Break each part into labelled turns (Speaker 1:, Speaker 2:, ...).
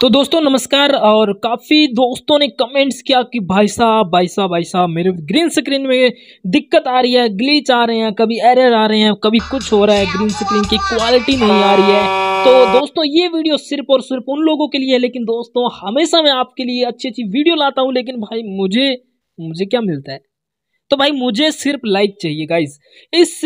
Speaker 1: तो दोस्तों नमस्कार और काफ़ी दोस्तों ने कमेंट्स किया कि भाई साहब भाई साहब भाई साहब मेरे ग्रीन स्क्रीन में दिक्कत आ रही है ग्लीच आ रहे हैं कभी एरर आ रहे हैं कभी कुछ हो रहा है ग्रीन स्क्रीन की क्वालिटी नहीं आ रही है तो दोस्तों ये वीडियो सिर्फ और सिर्फ उन लोगों के लिए है लेकिन दोस्तों हमेशा मैं आपके लिए अच्छी अच्छी वीडियो लाता हूँ लेकिन भाई मुझे मुझे क्या मिलता है तो भाई मुझे सिर्फ लाइक चाहिए गाइज इस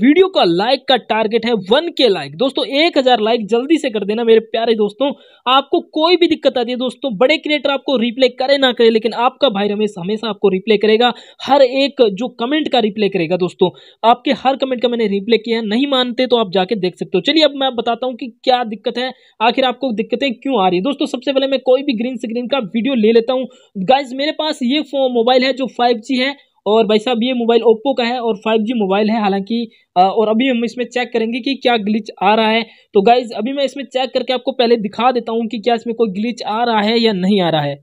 Speaker 1: वीडियो का लाइक का टारगेट है वन के लाइक दोस्तों एक हज़ार लाइक जल्दी से कर देना मेरे प्यारे दोस्तों आपको कोई भी दिक्कत आती है दोस्तों बड़े क्रिएटर आपको रिप्ले करे ना करे लेकिन आपका भाई रमेश हमेशा आपको रिप्ले करेगा हर एक जो कमेंट का रिप्ले करेगा दोस्तों आपके हर कमेंट का मैंने रिप्ले किया है नहीं मानते तो आप जाके देख सकते हो चलिए अब मैं बताता हूँ कि क्या दिक्कत है आखिर आपको दिक्कतें क्यों आ रही है दोस्तों सबसे पहले मैं कोई भी ग्रीन स्क्रीन का वीडियो ले लेता हूँ गाइज मेरे पास ये मोबाइल है जो फाइव है और भाई साहब ये मोबाइल ओप्पो का है और 5G मोबाइल है हालांकि और अभी हम इसमें चेक करेंगे कि क्या ग्लिच आ रहा है तो गाइज़ अभी मैं इसमें चेक करके आपको पहले दिखा देता हूँ कि क्या इसमें कोई ग्लिच आ रहा है या नहीं आ रहा है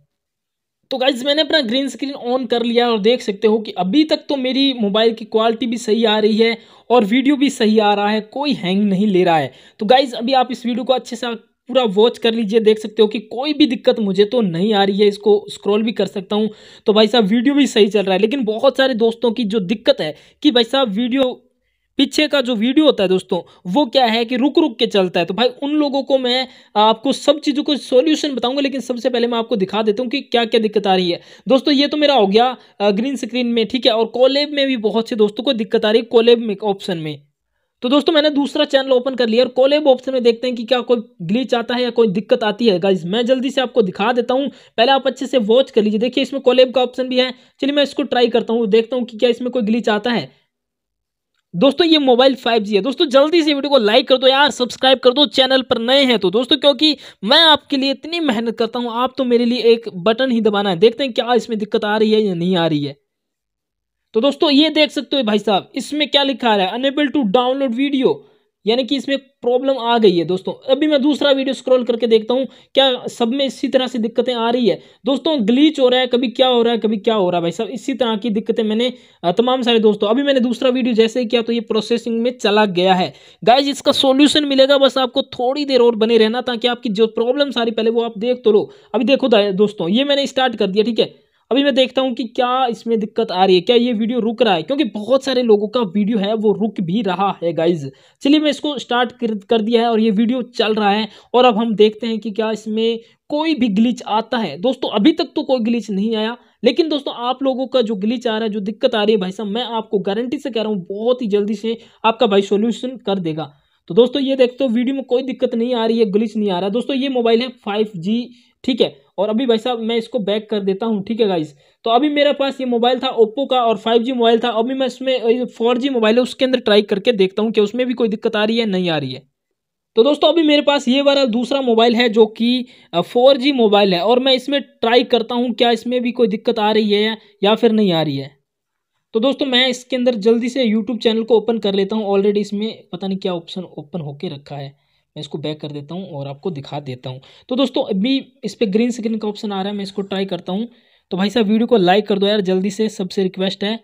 Speaker 1: तो गाइज मैंने अपना ग्रीन स्क्रीन ऑन कर लिया और देख सकते हो कि अभी तक तो मेरी मोबाइल की क्वालिटी भी सही आ रही है और वीडियो भी सही आ रहा है कोई हैंग नहीं ले रहा है तो गाइज अभी आप इस वीडियो को अच्छे से पूरा वॉच कर लीजिए देख सकते हो कि कोई भी दिक्कत मुझे तो नहीं आ रही है इसको स्क्रॉल भी कर सकता हूँ तो भाई साहब वीडियो भी सही चल रहा है लेकिन बहुत सारे दोस्तों की जो दिक्कत है कि भाई साहब वीडियो पीछे का जो वीडियो होता है दोस्तों वो क्या है कि रुक रुक के चलता है तो भाई उन लोगों को मैं आपको सब चीज़ों को सॉल्यूशन बताऊंगा लेकिन सबसे पहले मैं आपको दिखा देता हूँ कि क्या क्या दिक्कत आ रही है दोस्तों ये तो मेरा हो गया ग्रीन स्क्रीन में ठीक है और कॉलेब में भी बहुत से दोस्तों को दिक्कत आ रही है कॉलेब में ऑप्शन में तो दोस्तों मैंने दूसरा चैनल ओपन कर लिया और कोलेब ऑप्शन में देखते हैं कि क्या कोई ग्लिच आता है या कोई दिक्कत आती है गाइज मैं जल्दी से आपको दिखा देता हूं पहले आप अच्छे से वॉच कर लीजिए देखिए इसमें कोलेब का ऑप्शन भी है चलिए मैं इसको ट्राई करता हूँ देखता हूँ कि क्या इसमें कोई ग्लिच आता है दोस्तों ये मोबाइल 5G है दोस्तों जल्दी से वीडियो को लाइक कर दो यार सब्सक्राइब कर दो चैनल पर नए हैं तो दोस्तों क्योंकि मैं आपके लिए इतनी मेहनत करता हूँ आप तो मेरे लिए एक बटन ही दबाना है देखते हैं क्या इसमें दिक्कत आ रही है या नहीं आ रही है तो दोस्तों ये देख सकते हो भाई साहब इसमें क्या लिखा रहा है अनेबल टू डाउनलोड वीडियो यानी कि इसमें प्रॉब्लम आ गई है दोस्तों अभी मैं दूसरा वीडियो स्क्रॉल करके देखता हूँ क्या सब में इसी तरह से दिक्कतें आ रही है दोस्तों ग्लीच हो रहा है कभी क्या हो रहा है कभी क्या हो रहा है भाई साहब इसी तरह की दिक्कतें मैंने तमाम सारे दोस्तों अभी मैंने दूसरा वीडियो जैसे ही किया तो ये प्रोसेसिंग में चला गया है गाइज इसका सोल्यूशन मिलेगा बस आपको थोड़ी देर और बने रहना ताकि आपकी जो प्रॉब्लम सारी पहले वो आप देख तो लो अभी देखो दोस्तों ये मैंने स्टार्ट कर दिया ठीक है अभी मैं देखता हूँ कि क्या इसमें दिक्कत आ रही है क्या ये वीडियो रुक रहा है क्योंकि बहुत सारे लोगों का वीडियो है वो रुक भी रहा है गाइज चलिए मैं इसको स्टार्ट कर दिया है और ये वीडियो चल रहा है और अब हम देखते हैं कि क्या इसमें कोई भी ग्लिच आता है दोस्तों अभी तक तो कोई ग्लिच नहीं आया लेकिन दोस्तों आप लोगों का जो ग्लिच आ रहा है जो दिक्कत आ रही है भाई साहब मैं आपको गारंटी से कह रहा हूँ बहुत ही जल्दी से आपका भाई सोल्यूशन कर देगा तो दोस्तों ये देखते हो वीडियो में कोई दिक्कत नहीं आ रही है ग्लिच नहीं आ रहा है दोस्तों ये मोबाइल है फाइव ठीक है और अभी भाई साहब मैं इसको बैक कर देता हूँ ठीक है गाइज तो अभी मेरे पास ये मोबाइल था ओप्पो का और फाइव जी मोबाइल था अभी मैं इसमें फोर जी मोबाइल है उसके अंदर ट्राई करके देखता हूँ कि उसमें भी कोई दिक्कत आ रही है नहीं आ रही है तो दोस्तों अभी मेरे पास ये वाला दूसरा मोबाइल है जो कि फोर जी मोबाइल है और मैं इसमें ट्राई करता हूँ क्या इसमें भी कोई दिक्कत आ रही है या फिर नहीं आ रही है तो दोस्तों मैं इसके अंदर जल्दी से यूट्यूब चैनल को ओपन कर लेता हूँ ऑलरेडी इसमें पता नहीं क्या ऑप्शन ओपन होके रखा है मैं इसको बैक कर देता हूँ और आपको दिखा देता हूँ तो दोस्तों अभी इस पर ग्रीन स्क्रीन का ऑप्शन आ रहा है मैं इसको ट्राई करता हूँ तो भाई साहब वीडियो को लाइक कर दो यार जल्दी से सबसे रिक्वेस्ट है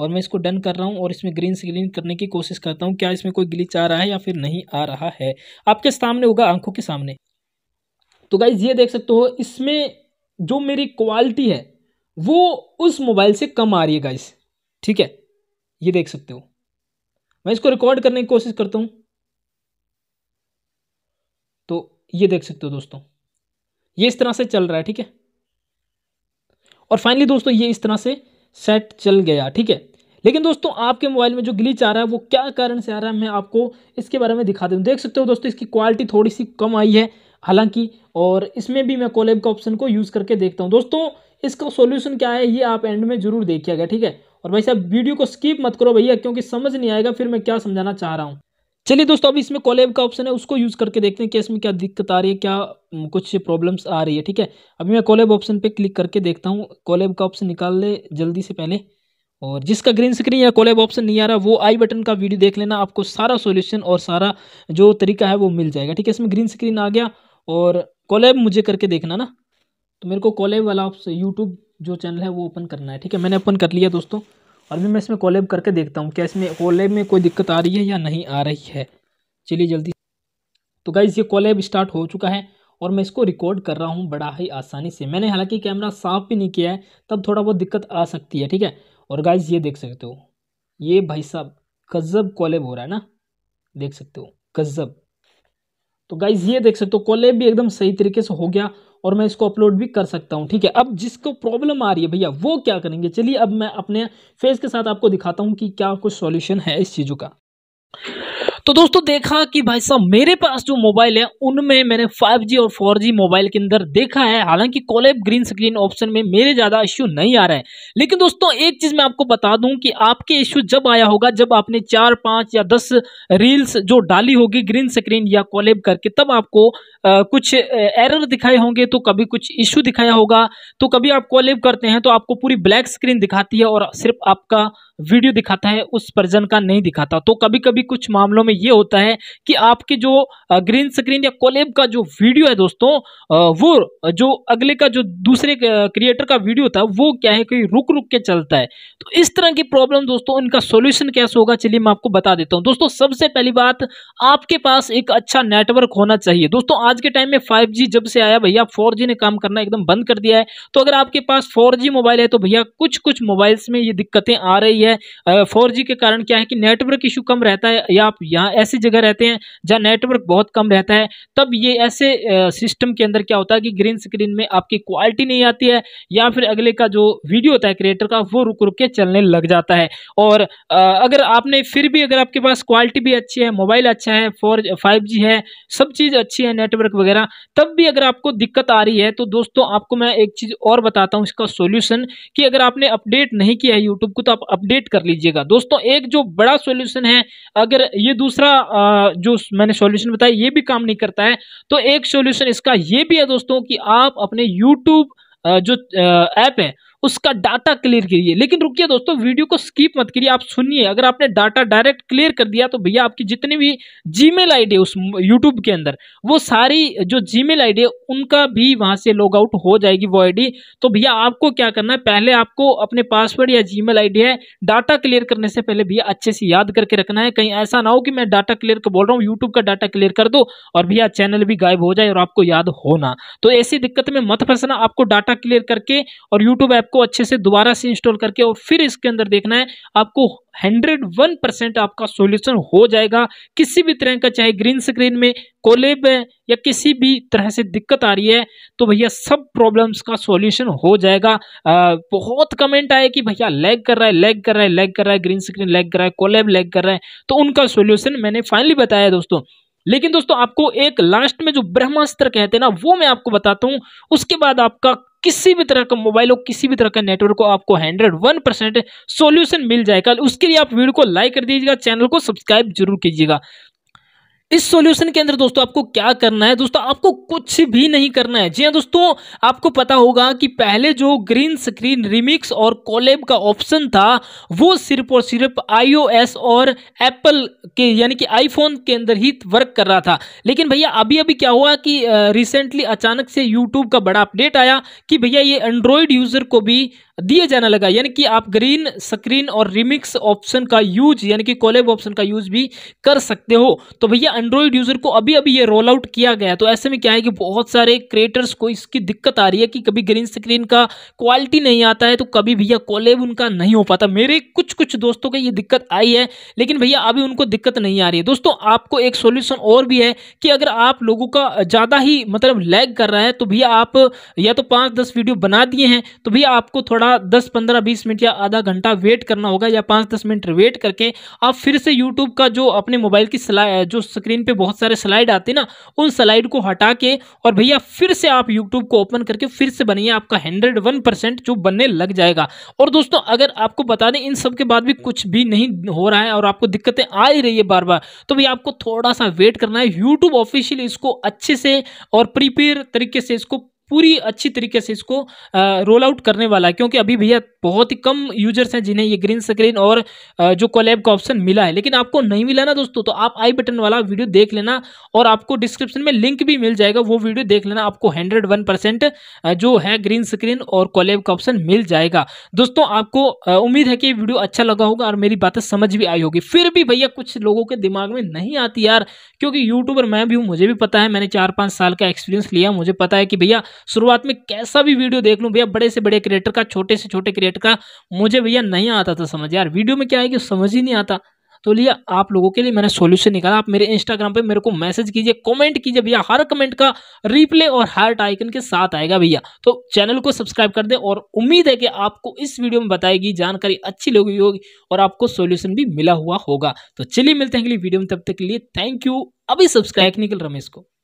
Speaker 1: और मैं इसको डन कर रहा हूँ और इसमें ग्रीन स्क्रीन करने की कोशिश करता हूँ क्या इसमें कोई ग्लिच आ रहा है या फिर नहीं आ रहा है आपके सामने होगा आंखों के सामने तो गाइज ये देख सकते हो इसमें जो मेरी क्वालिटी है वो उस मोबाइल से कम आ रही है गाइस ठीक है ये देख सकते हो मैं इसको रिकॉर्ड करने की कोशिश करता हूँ तो ये देख सकते हो दोस्तों ये इस तरह से चल रहा है ठीक है और फाइनली दोस्तों ये इस तरह से सेट चल गया ठीक है लेकिन दोस्तों आपके मोबाइल में जो ग्लिच आ रहा है वो क्या कारण से आ रहा है मैं आपको इसके बारे में दिखा दूँ देख सकते हो दोस्तों इसकी क्वालिटी थोड़ी सी कम आई है हालांकि और इसमें भी मैं कोलेब का ऑप्शन को यूज़ करके देखता हूँ दोस्तों इसका सोल्यूशन क्या है ये आप एंड में जरूर देखिएगा ठीक है और भाई साहब वीडियो को स्किप मत करो भैया क्योंकि समझ नहीं आएगा फिर मैं क्या समझाना चाह रहा हूँ चलिए दोस्तों अब इसमें कॉलेब का ऑप्शन है उसको यूज़ करके देखते हैं कि इसमें क्या दिक्कत आ रही है क्या कुछ प्रॉब्लम्स आ रही है ठीक है अभी मैं कॉलेब ऑप्शन पे क्लिक करके देखता हूँ कॉलेब का ऑप्शन निकाल ले जल्दी से पहले और जिसका ग्रीन स्क्रीन या कॉलेब ऑप्शन नहीं आ रहा वो आई बटन का वीडियो देख लेना आपको सारा सोल्यूशन और सारा जो तरीका है वो मिल जाएगा ठीक है इसमें ग्रीन स्क्रीन आ गया और कॉलेब मुझे करके देखना ना तो मेरे को कॉलेब वाला ऑप्शन यूट्यूब जो चैनल है वो ओपन करना है ठीक है मैंने ओपन कर लिया दोस्तों और भी मैं इसमें कॉलेब करके देखता हूँ क्या इसमें कॉलेब में कोई दिक्कत आ रही है या नहीं आ रही है चलिए जल्दी तो गाइज़ ये कॉलेब स्टार्ट हो चुका है और मैं इसको रिकॉर्ड कर रहा हूँ बड़ा ही आसानी से मैंने हालांकि कैमरा साफ भी नहीं किया है तब थोड़ा बहुत दिक्कत आ सकती है ठीक है और गाइज़ ये देख सकते हो ये भाई साहब गज़ब कॉलेब हो रहा है ना देख सकते हो गज़ब तो गाइज ये देख सकते हो कॉलेब भी एकदम सही तरीके से हो गया और मैं इसको अपलोड भी कर सकता हूँ ठीक है अब जिसको प्रॉब्लम आ रही है भैया वो क्या करेंगे चलिए अब मैं अपने फेस के साथ आपको दिखाता हूँ कि क्या कुछ सॉल्यूशन है इस चीज़ों का तो दोस्तों देखा कि भाई साहब मेरे पास जो मोबाइल है उनमें मैंने 5G और 4G मोबाइल के अंदर देखा है हालांकि कॉलेब ग्रीन स्क्रीन ऑप्शन में मेरे ज़्यादा इश्यू नहीं आ रहा है लेकिन दोस्तों एक चीज़ मैं आपको बता दूं कि आपके इश्यू जब आया होगा जब आपने चार पाँच या दस रील्स जो डाली होगी ग्रीन स्क्रीन या कॉलेब करके तब आपको आ, कुछ एरर दिखाए होंगे तो कभी कुछ इश्यू दिखाया होगा तो कभी आप कॉलेब करते हैं तो आपको पूरी ब्लैक स्क्रीन दिखाती है और सिर्फ आपका वीडियो दिखाता है उस पर्जन का नहीं दिखाता तो कभी कभी कुछ मामलों में ये होता है कि आपके जो ग्रीन स्क्रीन या कोलेब का जो वीडियो है दोस्तों वो जो अगले का जो दूसरे क्रिएटर का वीडियो था वो क्या है कोई रुक रुक के चलता है तो इस तरह की प्रॉब्लम दोस्तों इनका सोल्यूशन कैसे होगा चलिए मैं आपको बता देता हूँ दोस्तों सबसे पहली बात आपके पास एक अच्छा नेटवर्क होना चाहिए दोस्तों आज के टाइम में फाइव जब से आया भैया फोर ने काम करना एकदम बंद कर दिया है तो अगर आपके पास फोर मोबाइल है तो भैया कुछ कुछ मोबाइल्स में ये दिक्कतें आ रही है है फोर के कारण क्या है कि नेटवर्क इशू कम रहता है या आप यहाँ ऐसी जगह रहते हैं जहाँ नेटवर्क बहुत कम रहता है तब ये ऐसे सिस्टम के अंदर क्या होता है कि ग्रीन स्क्रीन में आपकी क्वालिटी नहीं आती है या फिर अगले का जो वीडियो होता है क्रिएटर का वो रुक रुक के चलने लग जाता है और अगर आपने फिर भी अगर आपके पास क्वालिटी भी अच्छी है मोबाइल अच्छा है फोर फाइव जी है सब चीज़ अच्छी है नेटवर्क वगैरह तब भी अगर आपको दिक्कत आ रही है तो दोस्तों आपको मैं एक चीज़ और बताता हूँ इसका सोल्यूशन कि अगर आपने अपडेट नहीं किया है यूट्यूब को तो आप अपडेट अपडेट कर लीजिएगा दोस्तों एक जो बड़ा सॉल्यूशन है अगर ये दूसरा जो मैंने सॉल्यूशन बताया ये भी काम नहीं करता है तो एक सॉल्यूशन इसका ये भी है दोस्तों कि आप अपने यूट्यूब जो ऐप है उसका डाटा क्लियर करिए लेकिन रुकिए दोस्तों वीडियो को स्किप मत करिए आप सुनिए अगर आपने डाटा डायरेक्ट क्लियर कर दिया तो भैया आपकी जितनी भी जीमेल आईडी है उस यूट्यूब के अंदर वो सारी जो जीमेल आईडी है उनका भी वहां से लॉग आउट हो जाएगी वो आईडी तो भैया आपको क्या करना है पहले आपको अपने पासवर्ड या जी मेल है डाटा क्लियर करने से पहले भैया अच्छे से याद करके रखना है कहीं ऐसा ना हो कि मैं डाटा क्लियर कर बोल रहा हूँ यूट्यूब का डाटा क्लियर कर दो और भैया चैनल भी गायब हो जाए और आपको याद होना तो ऐसी दिक्कत में मत फंसना आपको डाटा क्लियर करके और यूट्यूब ऐप ऐप को अच्छे से दोबारा से इंस्टॉल करके और फिर इसके अंदर देखना है आपको 101 परसेंट आपका सॉल्यूशन हो जाएगा किसी भी तरह का चाहे ग्रीन स्क्रीन में कोलेब है या किसी भी तरह से दिक्कत आ रही है तो भैया सब प्रॉब्लम्स का सॉल्यूशन हो जाएगा आ, बहुत कमेंट आए कि भैया लैग कर रहा है लैग कर रहा है लैग कर रहा है ग्रीन स्क्रीन लैग कर रहा है कोलेब लैग कर रहा है तो उनका सोल्यूशन मैंने फाइनली बताया दोस्तों लेकिन दोस्तों आपको एक लास्ट में जो ब्रह्मास्त्र कहते हैं ना वो मैं आपको बताता हूं उसके बाद आपका किसी भी तरह का मोबाइल हो किसी भी तरह का नेटवर्क को आपको हंड्रेड वन परसेंट सोल्यूशन मिल जाएगा उसके लिए आप वीडियो को लाइक कर दीजिएगा चैनल को सब्सक्राइब जरूर कीजिएगा इस सॉल्यूशन के अंदर दोस्तों आपको क्या करना है दोस्तों आपको कुछ भी नहीं करना है जी हाँ दोस्तों आपको पता होगा कि पहले जो ग्रीन स्क्रीन रिमिक्स और कॉलेब का ऑप्शन था वो सिर्फ और सिर्फ आईओएस और एप्पल के यानी कि आईफोन के अंदर ही वर्क कर रहा था लेकिन भैया अभी अभी क्या हुआ कि रिसेंटली अचानक से यूट्यूब का बड़ा अपडेट आया कि भैया ये एंड्रॉयड यूज़र को भी दिए जाने लगा यानी कि आप ग्रीन स्क्रीन और रिमिक्स ऑप्शन का यूज यानी कि कॉलेब ऑप्शन का यूज भी कर सकते हो तो भैया एंड्रॉइड यूजर को अभी अभी ये रोल आउट किया गया तो ऐसे में क्या है कि बहुत सारे क्रिएटर्स को इसकी दिक्कत आ रही है कि कभी ग्रीन स्क्रीन का क्वालिटी नहीं आता है तो कभी भैया कॉलेब उनका नहीं हो पाता मेरे कुछ कुछ दोस्तों को ये दिक्कत आई है लेकिन भैया अभी उनको दिक्कत नहीं आ रही है दोस्तों आपको एक सोल्यूशन और भी है कि अगर आप लोगों का ज़्यादा ही मतलब लैग कर रहा है तो भैया आप या तो पांच दस वीडियो बना दिए हैं तो भैया आपको थोड़ा का 10, 15, 20 मिनट या आधा घंटा वेट करना होगा या 5, 10 मिनट वेट करके आप फिर से यूट्यूब का जो अपने मोबाइल की स्लाइड जो स्क्रीन पे बहुत सारे स्लाइड आते हैं ना उन स्लाइड को हटा के और भैया फिर से आप यूट्यूब को ओपन करके फिर से बनिए आपका हंड्रेड जो बनने लग जाएगा और दोस्तों अगर आपको बता दें इन सब के बाद भी कुछ भी नहीं हो रहा है और आपको दिक्कतें आ ही रही है बार बार तो भैया आपको थोड़ा सा वेट करना है यूट्यूब ऑफिशियल इसको अच्छे से और प्रिपेयर तरीके से इसको पूरी अच्छी तरीके से इसको रोल आउट करने वाला है क्योंकि अभी भैया बहुत ही कम यूजर्स हैं जिन्हें ये ग्रीन स्क्रीन और जो कोलैब का ऑप्शन मिला है लेकिन आपको नहीं मिला ना दोस्तों तो आप आई बटन वाला वीडियो देख लेना और आपको डिस्क्रिप्शन में लिंक भी मिल जाएगा वो वीडियो देख लेना आपको हंड्रेड वन परसेंट जो है ग्रीन स्क्रीन और कोलैब का ऑप्शन मिल जाएगा दोस्तों आपको उम्मीद है कि वीडियो अच्छा लगा होगा और मेरी बातें समझ भी आई होगी फिर भी भैया कुछ लोगों के दिमाग में नहीं आती यार क्योंकि यूट्यूबर मैं भी हूँ मुझे भी पता है मैंने चार पाँच साल का एक्सपीरियंस लिया मुझे पता है कि भैया शुरुआत में कैसा भी वीडियो देख लूँ भैया बड़े से बड़े क्रिएटर का छोटे से छोटे क्रिएटर का मुझे भैया नहीं आता था समझ यार वीडियो में क्या है कि समझ ही नहीं आता तो लिया आप लोगों के लिए मैंने सॉल्यूशन निकाला आप मेरे इंस्टाग्राम पे मेरे को मैसेज कीजिए कमेंट कीजिए भैया हर कमेंट का रिप्ले और हार्ट आइकन के साथ आएगा भैया तो चैनल को सब्सक्राइब कर दें और उम्मीद है कि आपको इस वीडियो में बताएगी जानकारी अच्छी लगी होगी और आपको सॉल्यूशन भी मिला हुआ होगा तो चलिए मिलते हैं अगली वीडियो में तब तक के लिए थैंक यू अभी सब्सक्राइब निकल रमेश को